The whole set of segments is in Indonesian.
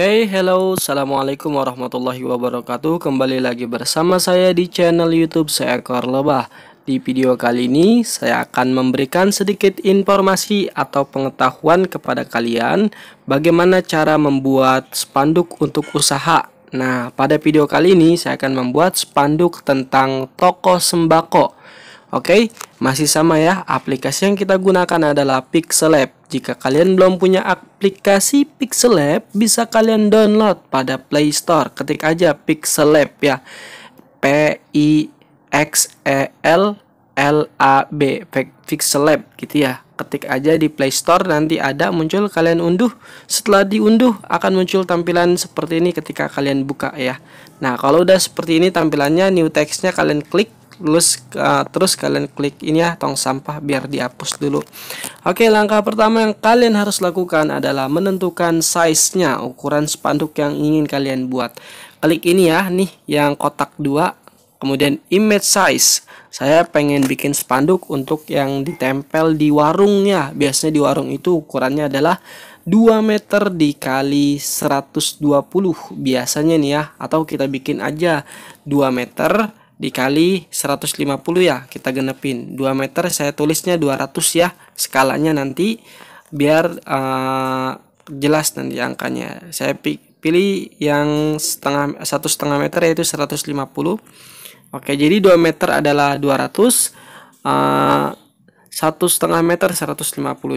Oke, okay, hello, assalamualaikum warahmatullahi wabarakatuh. Kembali lagi bersama saya di channel YouTube Seekor Lebah. Di video kali ini, saya akan memberikan sedikit informasi atau pengetahuan kepada kalian bagaimana cara membuat spanduk untuk usaha. Nah, pada video kali ini, saya akan membuat spanduk tentang toko sembako. Oke, okay, masih sama ya. Aplikasi yang kita gunakan adalah Pixelab. Jika kalian belum punya aplikasi Pixel Lab, bisa kalian download pada Play Store. Ketik aja Pixel Lab ya. P I X E L L A B Pixel Lab gitu ya. Ketik aja di Play Store nanti ada muncul kalian unduh. Setelah diunduh akan muncul tampilan seperti ini ketika kalian buka ya. Nah, kalau udah seperti ini tampilannya new text-nya kalian klik terus uh, ah, terus kalian klik ini ya tong sampah biar dihapus dulu oke langkah pertama yang kalian harus lakukan adalah menentukan size nya ukuran spanduk yang ingin kalian buat klik ini ya nih yang kotak dua kemudian image size saya pengen bikin spanduk untuk yang ditempel di warungnya biasanya di warung itu ukurannya adalah 2 meter dikali 120 biasanya nih ya atau kita bikin aja 2 meter dikali 150 ya kita genepin 2 meter saya tulisnya 200 ya skalanya nanti biar uh, jelas nanti angkanya saya pilih yang setengah satu setengah meter yaitu 150 Oke jadi 2 meter adalah 200 eh, satu setengah meter 150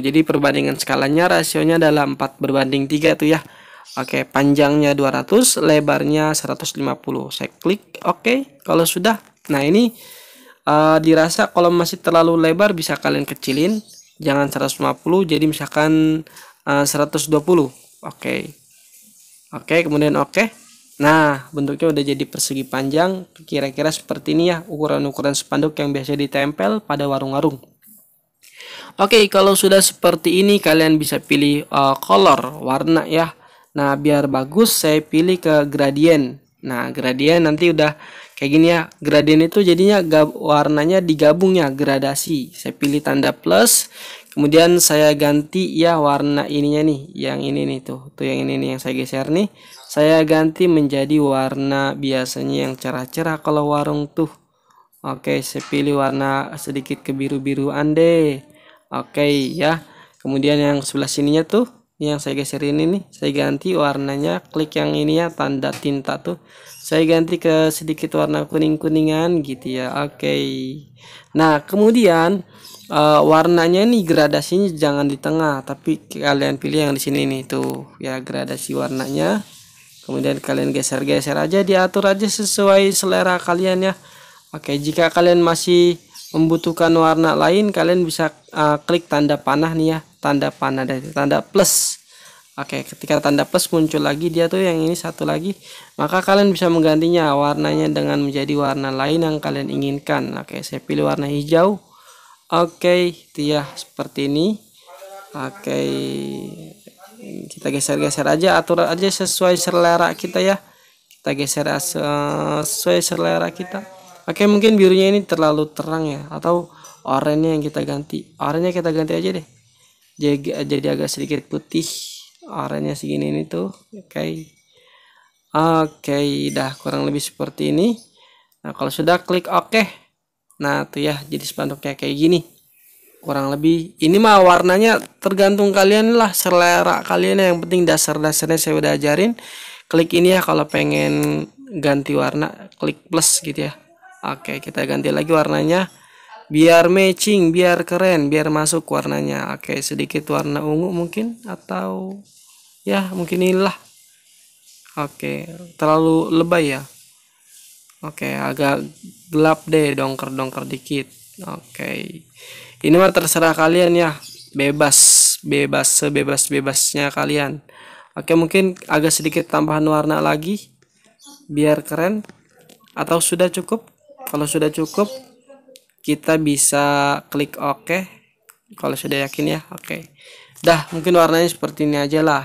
jadi perbandingan skalanya rasionya adalah 4 berbanding 3 itu ya Oke, panjangnya 200, lebarnya 150. Saya klik oke. Kalau sudah. Nah, ini uh, dirasa kalau masih terlalu lebar bisa kalian kecilin. Jangan 150, jadi misalkan eh, uh, 120. Oke. Oke, kemudian oke. Nah, bentuknya udah jadi persegi panjang, kira-kira seperti ini ya, ukuran-ukuran spanduk yang biasa ditempel pada warung-warung. Oke, kalau sudah seperti ini kalian bisa pilih uh, eh, color, warna ya Nah, biar bagus saya pilih ke gradient. Nah, gradient nanti udah kayak gini ya. Gradient itu jadinya gab warnanya digabungnya gradasi. Saya pilih tanda plus, kemudian saya ganti ya warna ininya nih, yang ini nih tuh. Tuh yang ini nih yang saya geser nih. Saya ganti menjadi warna biasanya yang cerah-cerah kalau warung tuh. Oke, saya pilih warna sedikit kebiru-biruan deh. Oke ya. Kemudian yang sebelah sininya tuh ini yang saya geser ini nih saya ganti warnanya klik yang ini ya tanda tinta tuh saya ganti ke sedikit warna kuning-kuningan gitu ya oke okay. nah kemudian uh, warnanya nih gradasinya jangan di tengah tapi kalian pilih yang di sini nih tuh ya gradasi warnanya kemudian kalian geser-geser aja diatur aja sesuai selera kalian ya oke okay, jika kalian masih membutuhkan warna lain kalian bisa uh, klik tanda panah nih ya tanda panah dari tanda plus Oke ketika tanda plus muncul lagi dia tuh yang ini satu lagi maka kalian bisa menggantinya warnanya dengan menjadi warna lain yang kalian inginkan Oke saya pilih warna hijau Oke dia seperti ini Oke kita geser-geser aja atur aja sesuai selera kita ya kita geser uh, sesuai selera kita Oke mungkin birunya ini terlalu terang ya atau oranye yang kita ganti. Oranye kita ganti aja deh. Jadi, jadi agak sedikit putih. Oranye segini ini tuh. Oke. Okay. Oke, okay, dah kurang lebih seperti ini. Nah, kalau sudah klik oke. okay. Nah, tuh ya jadi sepanduknya kayak gini. Kurang lebih ini mah warnanya tergantung kalian lah selera kalian yang penting dasar-dasarnya saya udah ajarin. Klik ini ya kalau pengen ganti warna, klik plus gitu ya Oke, kita ganti lagi warnanya. Biar matching, biar keren, biar masuk warnanya. Oke, sedikit warna ungu mungkin atau ya mungkin inilah. Oke, terlalu lebay ya. Oke, agak gelap deh dongker-dongker dikit. Oke. Ini mah terserah kalian ya. Bebas, bebas sebebas-bebasnya kalian. Oke, mungkin agak sedikit tambahan warna lagi biar keren atau sudah cukup? Kalau sudah cukup, kita bisa klik OK. Kalau sudah yakin ya, oke. Okay. Dah, mungkin warnanya seperti ini aja lah.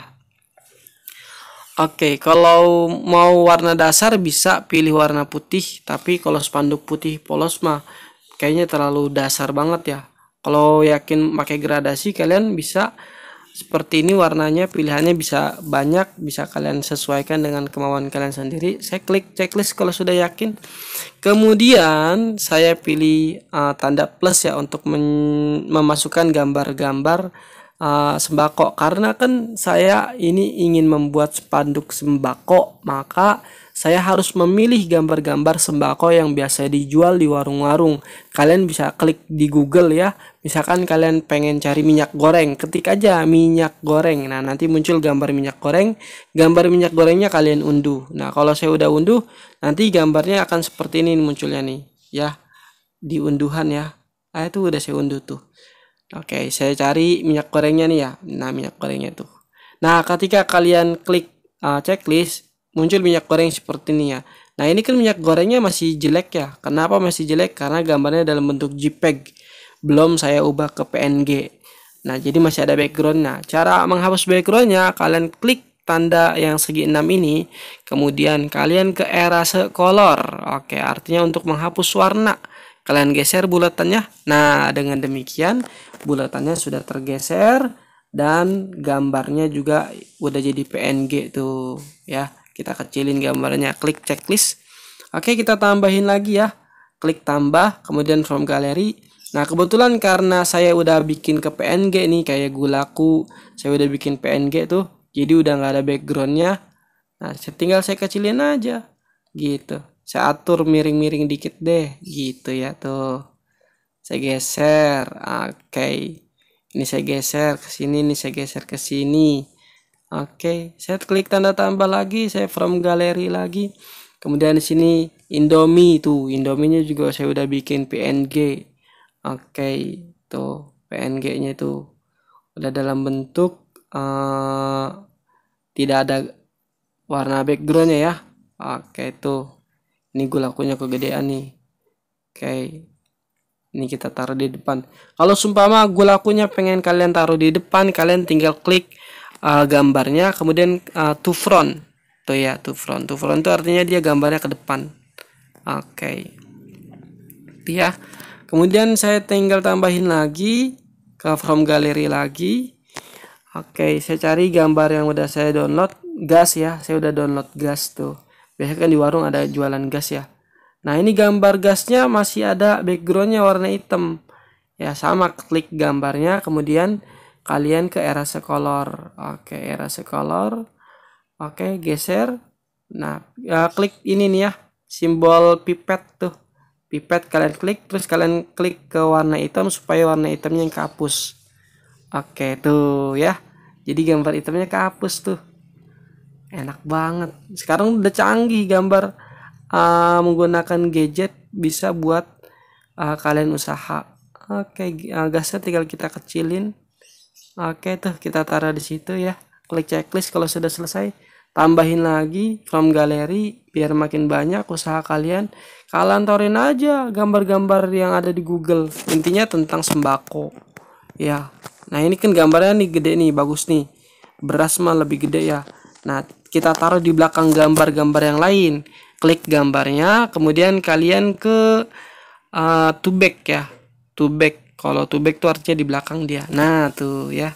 Oke, okay, kalau mau warna dasar bisa pilih warna putih, tapi kalau spanduk putih polos mah kayaknya terlalu dasar banget ya. Kalau yakin pakai gradasi kalian bisa seperti ini warnanya pilihannya bisa banyak bisa kalian sesuaikan dengan kemauan kalian sendiri saya klik checklist kalau sudah yakin kemudian saya pilih uh, tanda plus ya untuk memasukkan gambar-gambar uh, sembako karena kan saya ini ingin membuat spanduk sembako maka saya harus memilih gambar-gambar sembako yang biasa dijual di warung-warung. Kalian bisa klik di Google ya. Misalkan kalian pengen cari minyak goreng, ketik aja minyak goreng. Nah, nanti muncul gambar minyak goreng. Gambar minyak gorengnya kalian unduh. Nah, kalau saya udah unduh, nanti gambarnya akan seperti ini munculnya nih, ya. Di unduhan ya. Ah, itu udah saya unduh tuh. Oke, saya cari minyak gorengnya nih ya. Nah, minyak gorengnya tuh. Nah, ketika kalian klik uh, checklist, muncul minyak goreng seperti ini ya. Nah ini kan minyak gorengnya masih jelek ya. Kenapa masih jelek? Karena gambarnya dalam bentuk JPEG. Belum saya ubah ke PNG. Nah jadi masih ada backgroundnya. Cara menghapus backgroundnya kalian klik tanda yang segi 6 ini kemudian kalian ke era color oke artinya untuk menghapus warna kalian geser bulatannya nah dengan demikian bulatannya sudah tergeser dan gambarnya juga udah jadi PNG tuh ya kita kecilin gambarnya klik checklist oke kita tambahin lagi ya klik tambah kemudian from gallery nah kebetulan karena saya udah bikin ke PNG nih kayak gulaku saya udah bikin PNG tuh jadi udah nggak ada backgroundnya nah tinggal saya kecilin aja gitu saya atur miring-miring dikit deh gitu ya tuh saya geser oke okay. ini saya geser ke sini ini saya geser ke sini Oke, saya klik tanda tambah lagi, saya from galeri lagi. Kemudian di sini Indomie itu, Indominya juga saya udah bikin PNG. Oke, tuh PNG-nya itu udah dalam bentuk uh, tidak ada warna backgroundnya ya. Oke, itu ini gue lakunya kegedean nih. Oke, ini kita taruh di depan. Kalau sumpah sumpama gue lakunya pengen kalian taruh di depan, kalian tinggal klik uh, gambarnya kemudian uh, to front tuh ya to front to front itu artinya dia gambarnya ke depan oke okay. ya kemudian saya tinggal tambahin lagi ke from gallery lagi oke okay, saya cari gambar yang udah saya download gas ya saya udah download gas tuh biasanya kan di warung ada jualan gas ya nah ini gambar gasnya masih ada backgroundnya warna hitam ya sama klik gambarnya kemudian kalian ke era sekolor. Oke, era sekolor. Oke, geser. Nah, ya, klik ini nih ya, simbol pipet tuh. Pipet kalian klik, terus kalian klik ke warna hitam supaya warna hitamnya yang kehapus. Oke, tuh ya. Jadi gambar hitamnya kehapus tuh. Enak banget. Sekarang udah canggih gambar uh, menggunakan gadget bisa buat uh, kalian usaha. Oke, uh, gasnya tinggal kita kecilin. Oke tuh kita taruh di situ ya. Klik checklist kalau sudah selesai. Tambahin lagi from galeri biar makin banyak usaha kalian. Kalian taruhin aja gambar-gambar yang ada di Google. Intinya tentang sembako. Ya. Nah, ini kan gambarnya nih gede nih, bagus nih. Beras mah lebih gede ya. Nah, kita taruh di belakang gambar-gambar yang lain. Klik gambarnya, kemudian kalian ke uh, to ya. To kalau to back tuh artinya di belakang dia nah tuh ya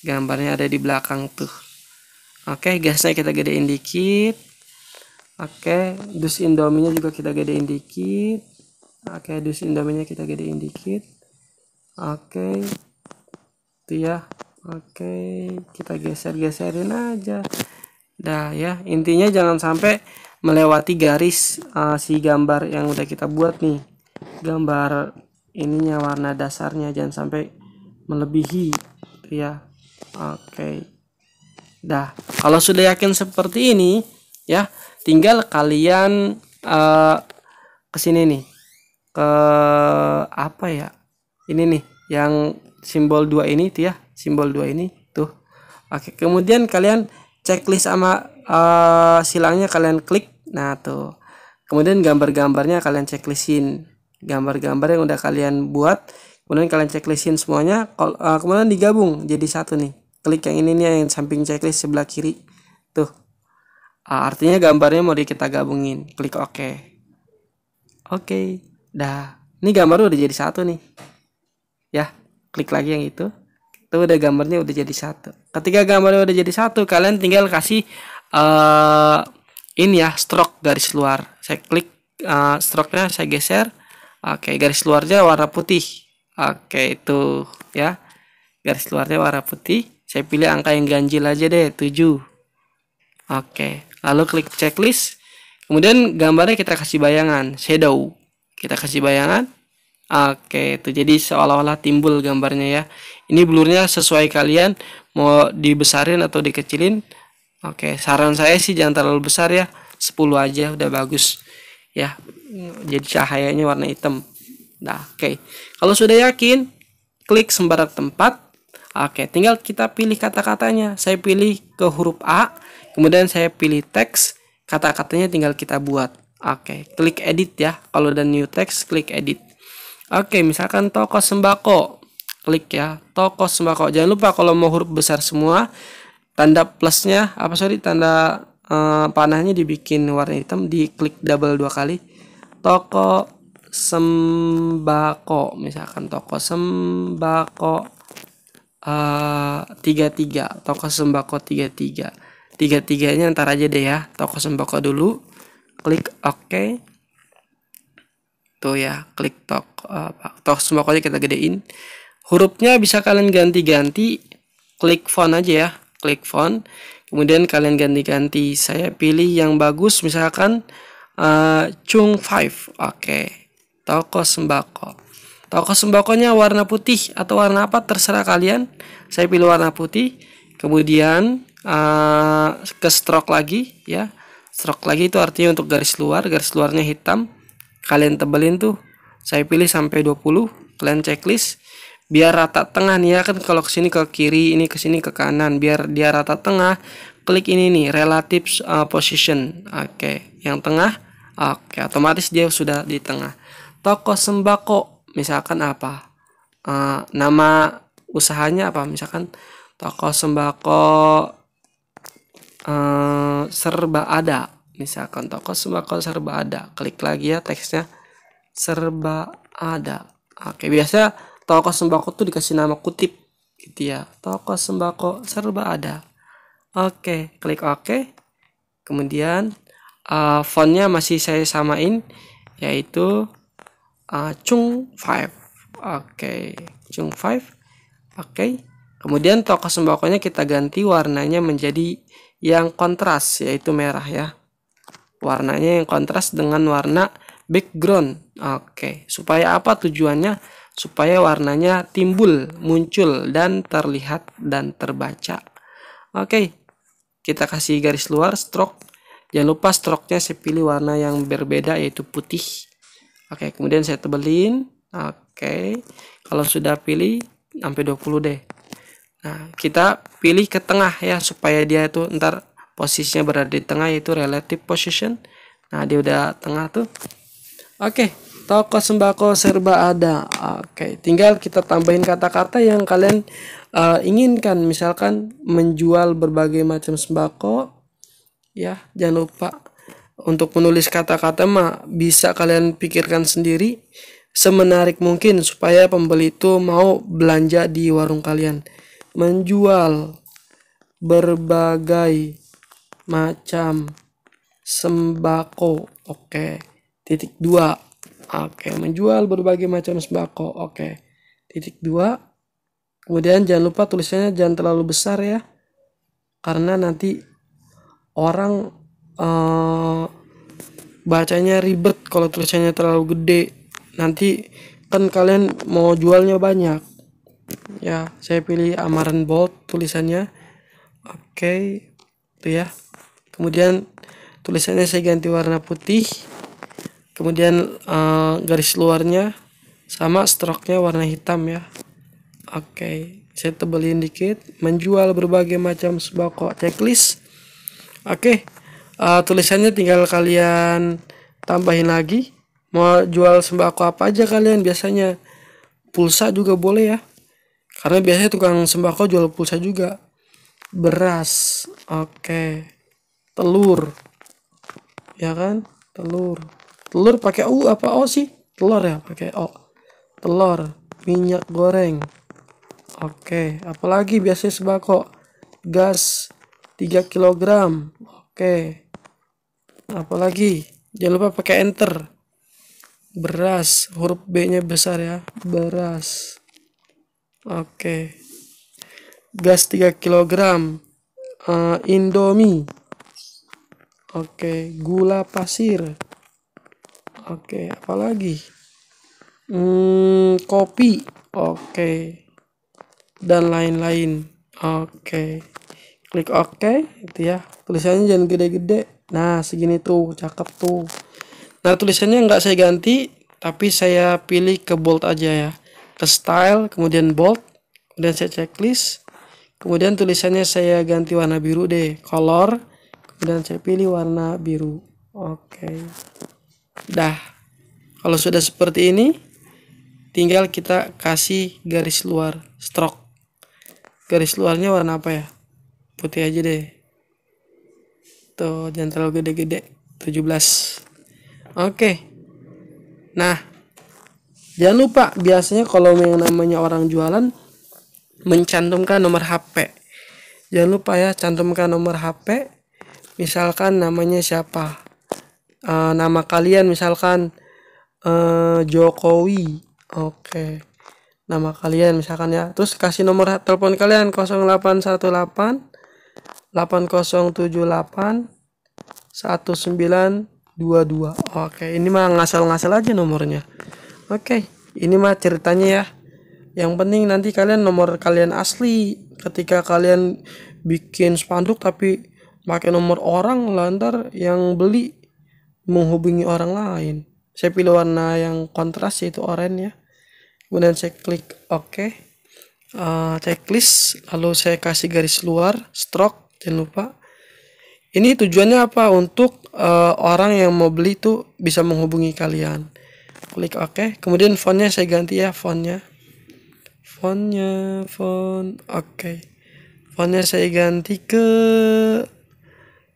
gambarnya ada di belakang tuh oke gasnya kita gedein dikit oke dus indominya juga kita gedein dikit oke dus indominya kita gedein dikit oke itu ya oke kita geser-geserin aja dah ya intinya jangan sampai melewati garis uh, si gambar yang udah kita buat nih gambar ininya warna dasarnya jangan sampai melebihi ya oke okay. dah kalau sudah yakin seperti ini ya tinggal kalian uh, eh, ke nih ke apa ya ini nih yang simbol dua ini tuh ya simbol dua ini tuh oke okay. kemudian kalian checklist sama uh, silangnya kalian klik nah tuh kemudian gambar-gambarnya kalian checklistin gambar-gambar yang udah kalian buat kemudian kalian checklistin semuanya eh, kemudian digabung jadi satu nih klik yang ini nih yang samping checklist sebelah kiri tuh ah, artinya gambarnya mau kita gabungin klik oke oke okay. dah ini gambar udah jadi satu nih ya klik lagi yang itu tuh udah gambarnya udah jadi satu ketika gambarnya udah jadi satu kalian tinggal kasih uh, ini ya stroke garis luar saya klik uh, eh, stroke nya saya geser Oke, garis luarnya warna putih. Oke, itu ya. Garis luarnya warna putih. Saya pilih angka yang ganjil aja deh, 7. Oke, lalu klik checklist. Kemudian gambarnya kita kasih bayangan, shadow. Kita kasih bayangan. Oke, itu jadi seolah-olah timbul gambarnya ya. Ini blurnya sesuai kalian mau dibesarin atau dikecilin. Oke, saran saya sih jangan terlalu besar ya. 10 aja udah bagus ya jadi cahayanya warna hitam nah oke okay. kalau sudah yakin klik sembarang tempat oke okay, tinggal kita pilih kata-katanya saya pilih ke huruf A kemudian saya pilih teks kata-katanya tinggal kita buat oke okay, klik edit ya kalau udah new text klik edit oke okay, misalkan toko sembako klik ya toko sembako jangan lupa kalau mau huruf besar semua tanda plusnya apa sorry tanda Eh, panahnya dibikin warna hitam diklik double dua kali toko sembako misalkan toko sembako tiga uh, eh, tiga toko sembako tiga tiga tiga tiganya ntar aja deh ya toko sembako dulu klik oke. tuh ya klik toko apa uh, tok sembakonya kita gedein hurufnya bisa kalian ganti-ganti klik font aja ya klik font kemudian kalian ganti-ganti saya pilih yang bagus misalkan uh, Chung 5 oke okay. toko sembako toko sembakonya warna putih atau warna apa terserah kalian saya pilih warna putih kemudian uh, ke stroke lagi ya stroke lagi itu artinya untuk garis luar garis luarnya hitam kalian tebelin tuh saya pilih sampai 20 kalian checklist biar rata tengah nih ya kan kalau ke sini ke kiri ini ke sini ke kanan biar dia rata tengah klik ini nih relative uh, position oke okay. yang tengah oke okay. otomatis dia sudah di tengah toko sembako misalkan apa uh, nama usahanya apa misalkan toko sembako uh, serba ada misalkan toko sembako serba ada klik lagi ya teksnya serba ada oke biasa toko sembako tuh dikasih nama kutip gitu ya toko sembako serba ada oke klik oke kemudian uh, fontnya masih saya samain yaitu uh, Chung 5 oke Chung 5 oke kemudian toko sembakonya kita ganti warnanya menjadi yang kontras yaitu merah ya warnanya yang kontras dengan warna background oke supaya apa tujuannya supaya warnanya timbul, muncul, dan terlihat dan terbaca. Oke, kita kasih garis luar stroke. Jangan lupa stroke-nya saya pilih warna yang berbeda yaitu putih. Oke, kemudian saya tebelin. Oke, kalau sudah pilih sampai 20 deh. Nah, kita pilih ke tengah ya supaya dia itu ntar posisinya berada di tengah yaitu relative position. Nah, dia udah tengah tuh. Oke, okay. Toko sembako serba ada. Oke, tinggal kita tambahin kata-kata yang kalian uh, inginkan. Misalkan menjual berbagai macam sembako. Ya, jangan lupa untuk menulis kata-kata mah bisa kalian pikirkan sendiri semenarik mungkin supaya pembeli itu mau belanja di warung kalian. Menjual berbagai macam sembako. Oke. Titik 2 Oke, menjual berbagai macam sembako. Oke. Titik dua. Kemudian jangan lupa tulisannya jangan terlalu besar ya. Karena nanti orang uh, bacanya ribet kalau tulisannya terlalu gede. Nanti kan kalian mau jualnya banyak. Ya, saya pilih Amaran Bold tulisannya. Oke, itu ya. Kemudian tulisannya saya ganti warna putih kemudian uh, garis luarnya sama stroke-nya warna hitam ya oke okay. saya tebelin dikit menjual berbagai macam sembako checklist oke okay. uh, eh, tulisannya tinggal kalian tambahin lagi mau jual sembako apa aja kalian biasanya pulsa juga boleh ya karena biasanya tukang sembako jual pulsa juga beras oke okay. telur ya kan telur telur pakai u apa o sih telur ya pakai o telur minyak goreng oke apalagi biasanya sebako gas 3 kg oke apalagi jangan lupa pakai enter beras huruf B nya besar ya beras oke gas 3 kg uh, indomie oke gula pasir Oke, okay. lagi? Hmm, kopi. Oke. Okay. Dan lain-lain. Oke. Okay. Klik oke okay, gitu ya. Tulisannya jangan gede-gede. Nah, segini tuh, cakep tuh. Nah, tulisannya nggak saya ganti, tapi saya pilih ke bold aja ya. Ke style, kemudian bold, kemudian saya checklist. Kemudian tulisannya saya ganti warna biru deh, color. Kemudian saya pilih warna biru. Oke. Okay. Dah. Kalau sudah seperti ini, tinggal kita kasih garis luar stroke. Garis luarnya warna apa ya? Putih aja deh. Tuh, jangan terlalu gede-gede. 17. Oke. Nah, jangan lupa biasanya kalau yang namanya orang jualan mencantumkan nomor HP. Jangan lupa ya cantumkan nomor HP. Misalkan namanya siapa? uh, nama kalian misalkan uh, Jokowi oke okay. nama kalian misalkan ya terus kasih nomor telepon kalian 0818 8078 1922 oke okay. ini mah ngasal-ngasal aja nomornya oke okay. ini mah ceritanya ya yang penting nanti kalian nomor kalian asli ketika kalian bikin spanduk tapi pakai nomor orang lantar yang beli menghubungi orang lain saya pilih warna yang kontras yaitu oranye ya kemudian saya klik OK uh, checklist lalu saya kasih garis luar stroke jangan lupa ini tujuannya apa untuk uh, orang yang mau beli itu bisa menghubungi kalian klik OK kemudian fontnya saya ganti ya fontnya fontnya font oke okay. fontnya saya ganti ke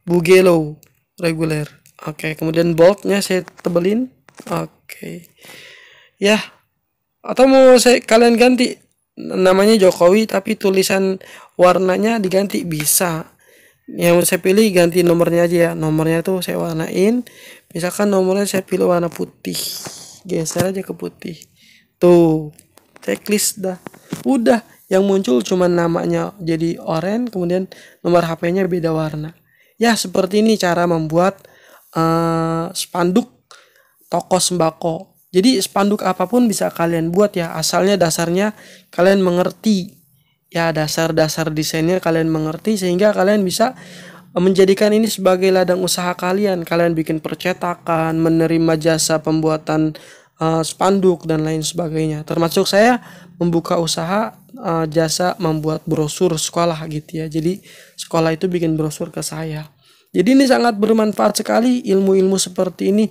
Bugelo reguler Oke, okay, kemudian boltnya saya tebelin. Oke. Okay. Ya. Atau mau saya kalian ganti namanya Jokowi tapi tulisan warnanya diganti bisa. Yang saya pilih ganti nomornya aja ya. Nomornya tuh saya warnain. Misalkan nomornya saya pilih warna putih. Geser aja ke putih. Tuh. Checklist dah. Udah, yang muncul cuma namanya jadi oranye kemudian nomor HP-nya beda warna. Ya, seperti ini cara membuat uh, spanduk toko sembako. Jadi spanduk apapun bisa kalian buat ya, asalnya dasarnya kalian mengerti. Ya, dasar-dasar desainnya kalian mengerti sehingga kalian bisa menjadikan ini sebagai ladang usaha kalian. Kalian bikin percetakan, menerima jasa pembuatan uh, spanduk dan lain sebagainya. Termasuk saya membuka usaha uh, jasa membuat brosur sekolah gitu ya. Jadi sekolah itu bikin brosur ke saya. Jadi ini sangat bermanfaat sekali ilmu-ilmu seperti ini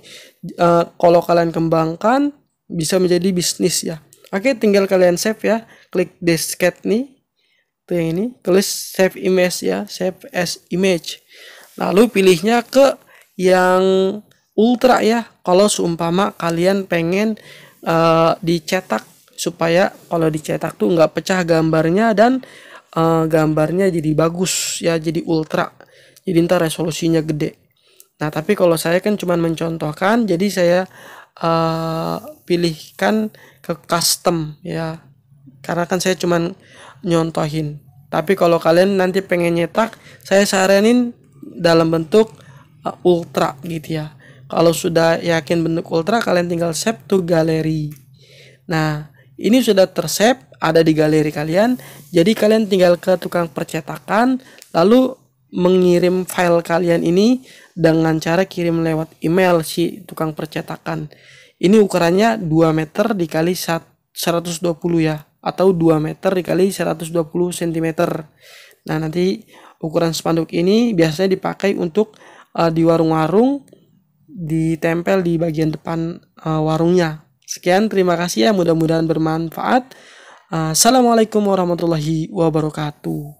uh, kalau kalian kembangkan bisa menjadi bisnis ya. Oke, tinggal kalian save ya. Klik desket nih. Tuh yang ini, klik save image ya, save as image. Lalu pilihnya ke yang ultra ya. Kalau seumpama kalian pengen uh, dicetak supaya kalau dicetak tuh nggak pecah gambarnya dan uh, gambarnya jadi bagus ya jadi ultra jadi ntar resolusinya gede. Nah, tapi kalau saya kan cuma mencontohkan, jadi saya uh, pilihkan ke custom ya. Karena kan saya cuma nyontohin. Tapi kalau kalian nanti pengen nyetak, saya saranin dalam bentuk uh, ultra gitu ya. Kalau sudah yakin bentuk ultra, kalian tinggal save to galeri. Nah, ini sudah tersep ada di galeri kalian. Jadi kalian tinggal ke tukang percetakan, lalu mengirim file kalian ini dengan cara kirim lewat email si tukang percetakan. Ini ukurannya 2 meter dikali 120 ya atau 2 meter dikali 120 cm. Nah, nanti ukuran spanduk ini biasanya dipakai untuk uh, di warung-warung ditempel di bagian depan uh, warungnya. Sekian, terima kasih ya, mudah-mudahan bermanfaat. Eh, Assalamualaikum warahmatullahi wabarakatuh.